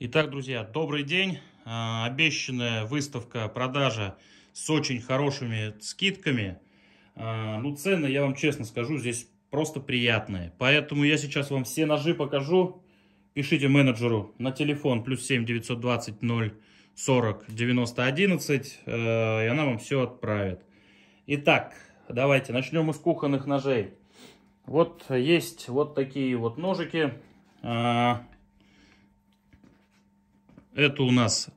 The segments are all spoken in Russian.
Итак, друзья, добрый день. А, обещанная выставка продажа с очень хорошими скидками. А, ну, цены, я вам честно скажу, здесь просто приятные. Поэтому я сейчас вам все ножи покажу. Пишите менеджеру на телефон плюс 7 920 0 40 90 11, и она вам все отправит. Итак, давайте начнем из кухонных ножей. Вот есть вот такие вот ножики. А, это у нас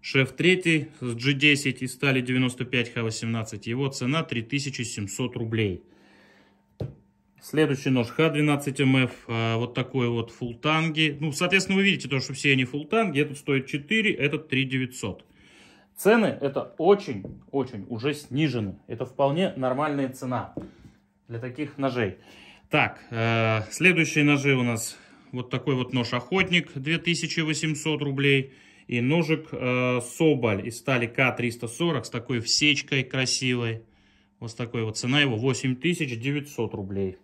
шеф 3 с G10 и стали 95H18. Его цена 3700 рублей. Следующий нож Х12МФ, эм а, вот такой вот фултанги. Ну, соответственно, вы видите, то, что все они фултанги. Этот стоит 4, этот 3900. Цены это очень-очень уже снижены. Это вполне нормальная цена для таких ножей. Так, э, следующие ножи у нас вот такой вот нож Охотник 2800 рублей. И ножик э, Соболь из стали К340 с такой всечкой красивой. Вот такой вот. Цена его 8900 рублей.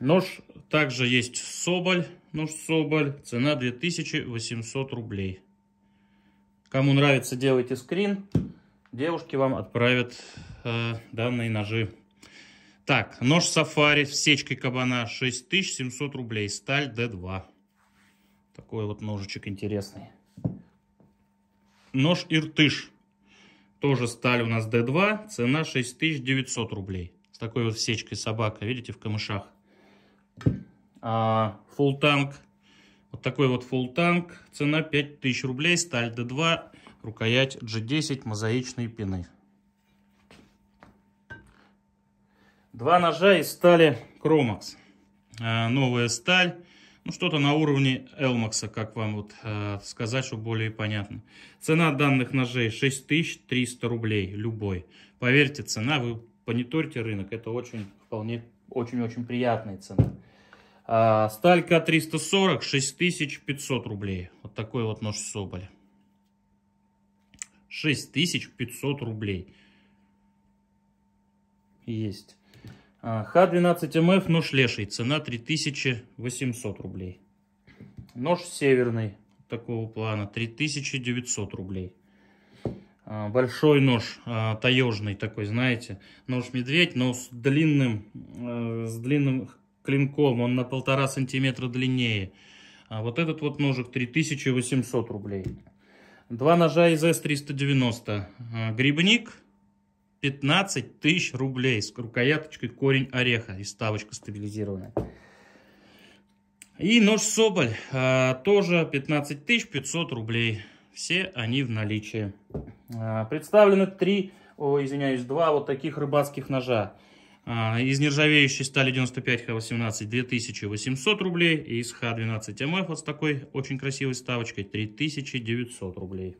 Нож также есть Соболь. Нож Соболь. Цена 2800 рублей. Кому нравится, делайте скрин. Девушки вам отправят э, данные ножи. Так, нож Сафари с сечкой кабана 6700 рублей. Сталь D2. Такой вот ножичек интересный. Нож Иртыш. Тоже сталь у нас D2, цена 6900 рублей. С такой вот сечкой собака, видите, в камышах. А, full танк. Вот такой вот full танк. Цена 5000 рублей, сталь D2, рукоять G10, мозаичные пины. Два ножа из стали Кромакс. А, новая сталь. Ну, что-то на уровне Элмакса, как вам вот э, сказать, что более понятно. Цена данных ножей 6300 рублей, любой. Поверьте, цена, вы мониторьте рынок, это очень, вполне, очень-очень приятная цена. А, сталь К340 6500 рублей. Вот такой вот нож Соболя. 6500 рублей. Есть. А, Х12МФ эм нож леший, цена 3800 рублей. Нож северный такого плана 3900 рублей. А, большой нож, а, таежный такой, знаете, нож медведь, но с длинным, с длинным клинком, он на полтора сантиметра длиннее. А вот этот вот ножик 3800 рублей. Два ножа из С390. Грибник 15 тысяч рублей с рукояточкой корень ореха и ставочка стабилизированная. И нож Соболь а, тоже 15 500 рублей. Все они в наличии. А, представлены три, о, извиняюсь, два вот таких рыбацких ножа. А, из нержавеющей стали 95 Х18 2800 рублей. И из Х12 МФ вот с такой очень красивой ставочкой 3900 рублей.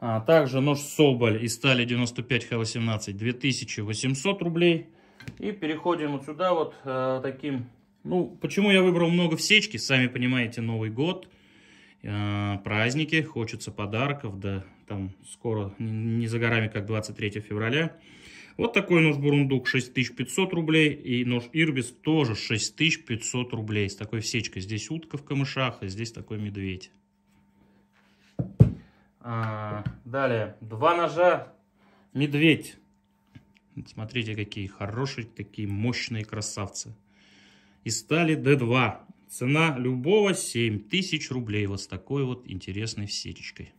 А также нож Соболь из стали 95 Х18 2800 рублей. И переходим вот сюда вот э, таким. Ну, почему я выбрал много всечки, сами понимаете, Новый год, э, праздники, хочется подарков, да, там скоро, не за горами, как 23 февраля. Вот такой нож Бурундук 6500 рублей и нож Ирбис тоже 6500 рублей с такой всечкой. Здесь утка в камышах, и а здесь такой медведь. А, далее, два ножа медведь. Смотрите, какие хорошие, такие мощные красавцы. И стали D2. Цена любого 7000 рублей. Вот с такой вот интересной сеточкой.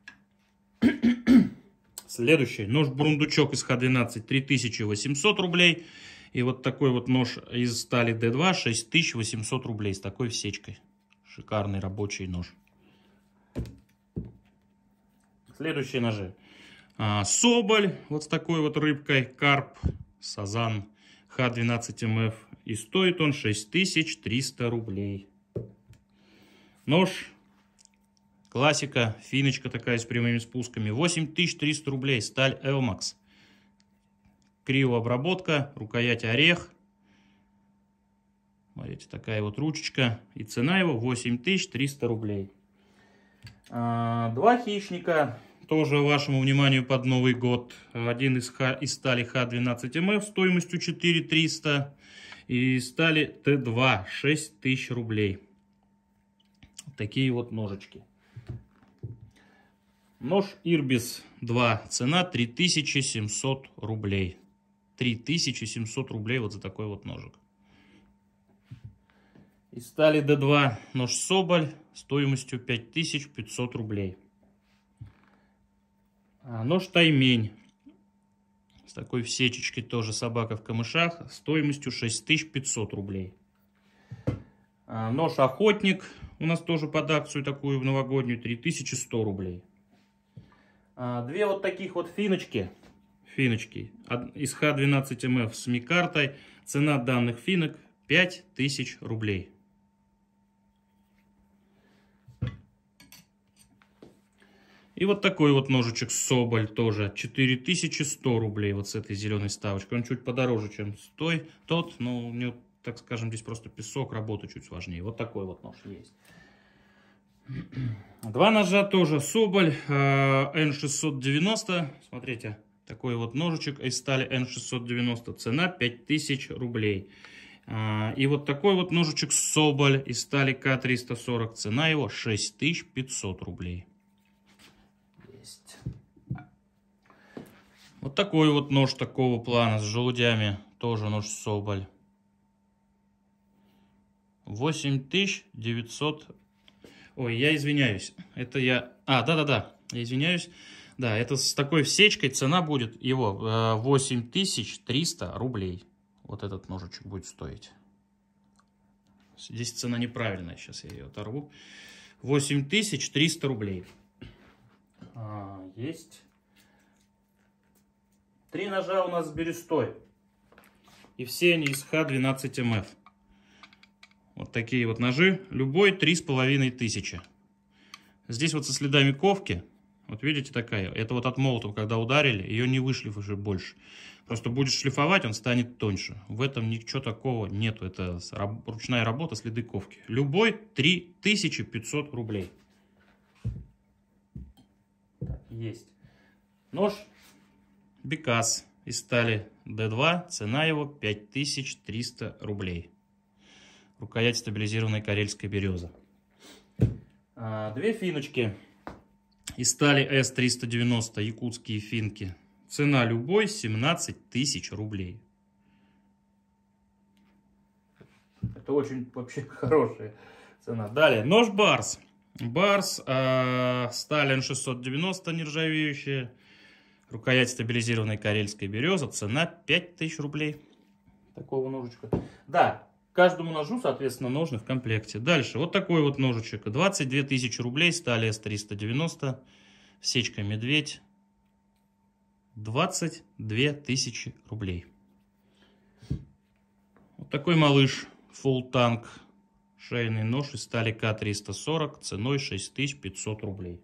Следующий. нож брундучок из Х12 3800 рублей. И вот такой вот нож из стали D2 6800 рублей с такой всечкой. Шикарный рабочий нож. Следующие ножи. А, Соболь вот с такой вот рыбкой, карп, сазан Х12МФ. И стоит он 6300 рублей. Нож, классика, финочка такая с прямыми спусками. 8300 рублей, сталь Элмакс. Криообработка, рукоять орех. Смотрите, такая вот ручечка. И цена его 8300 рублей. А, два хищника тоже вашему вниманию под Новый год. Один из, Х, из стали Х12МФ стоимостью 4300 и стали Т2 6000 рублей. Такие вот ножички. Нож Ирбис 2. Цена 3700 рублей. 3700 рублей вот за такой вот ножик. И стали D2 нож Соболь стоимостью 5500 рублей. А, нож Таймень. С такой в тоже собака в камышах. Стоимостью 6500 рублей. А, нож Охотник. У нас тоже под акцию такую в новогоднюю. 3100 рублей. А, две вот таких вот финочки. Финочки. Из Х12МФ с микартой. Цена данных финок 5000 рублей. И вот такой вот ножичек Соболь тоже. 4100 рублей вот с этой зеленой ставочкой. Он чуть подороже, чем той, тот. Но у него, так скажем, здесь просто песок, работа чуть сложнее. Вот такой вот нож есть. Два ножа тоже Соболь N690. Э, Смотрите, такой вот ножичек из стали N690. Цена 5000 рублей. Э, и вот такой вот ножичек Соболь из стали К340. Цена его 6500 рублей. Вот такой вот нож такого плана с желудями. Тоже нож Соболь. 8900... Ой, я извиняюсь. Это я... А, да-да-да, я извиняюсь. Да, это с такой всечкой цена будет его 8300 э, рублей. Вот этот ножичек будет стоить. Здесь цена неправильная, сейчас я ее оторву. 8300 рублей. А, есть. Три ножа у нас с берестой. И все они из Х12МФ. Вот такие вот ножи. Любой три с половиной тысячи. Здесь вот со следами ковки. Вот видите такая? Это вот от молотом, когда ударили, ее не вышлифуешь больше. Просто будешь шлифовать, он станет тоньше. В этом ничего такого нету. Это ручная работа, следы ковки. Любой 3500 рублей. Есть. Нож Бекас из стали D2, цена его 5300 рублей. Рукоять стабилизированной карельской березы. А, две финочки из стали S390, якутские финки. Цена любой 17 тысяч рублей. Это очень вообще хорошая цена. Далее, нож Барс. Барс, э, Сталин 690 нержавеющая. Рукоять стабилизированной карельской береза. Цена 5000 рублей. Такого ножичка. Да, каждому ножу, соответственно, ножны в комплекте. Дальше, вот такой вот ножичек. 22 тысячи рублей, стали С-390, сечка медведь. 22 тысячи рублей. Вот такой малыш, full танк, шейный нож из стали К-340, ценой 6500 рублей.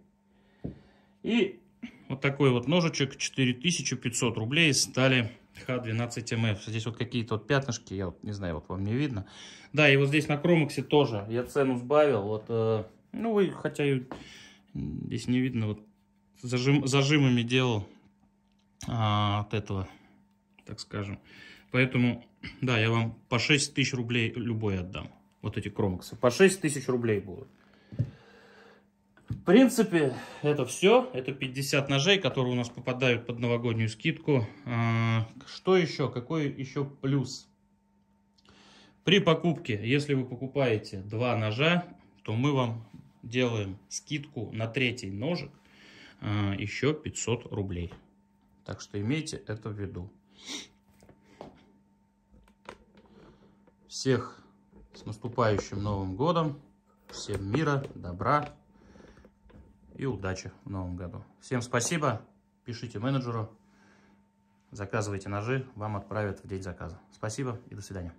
И вот такой вот ножичек, 4500 рублей, стали Х12МФ. Здесь вот какие-то вот пятнышки, я вот не знаю, вот вам не видно. Да, и вот здесь на Кромаксе тоже я цену сбавил. Вот, э, ну, и хотя и здесь не видно, вот зажим, зажимами делал а, от этого, так скажем. Поэтому, да, я вам по 6 тысяч рублей любой отдам. Вот эти Кромаксы. По 6 тысяч рублей будут принципе, это все. Это 50 ножей, которые у нас попадают под новогоднюю скидку. А, что еще? Какой еще плюс? При покупке, если вы покупаете два ножа, то мы вам делаем скидку на третий ножик а, еще 500 рублей. Так что имейте это в виду. Всех с наступающим Новым Годом. Всем мира, добра и удачи в новом году. Всем спасибо, пишите менеджеру, заказывайте ножи, вам отправят в день заказа. Спасибо и до свидания.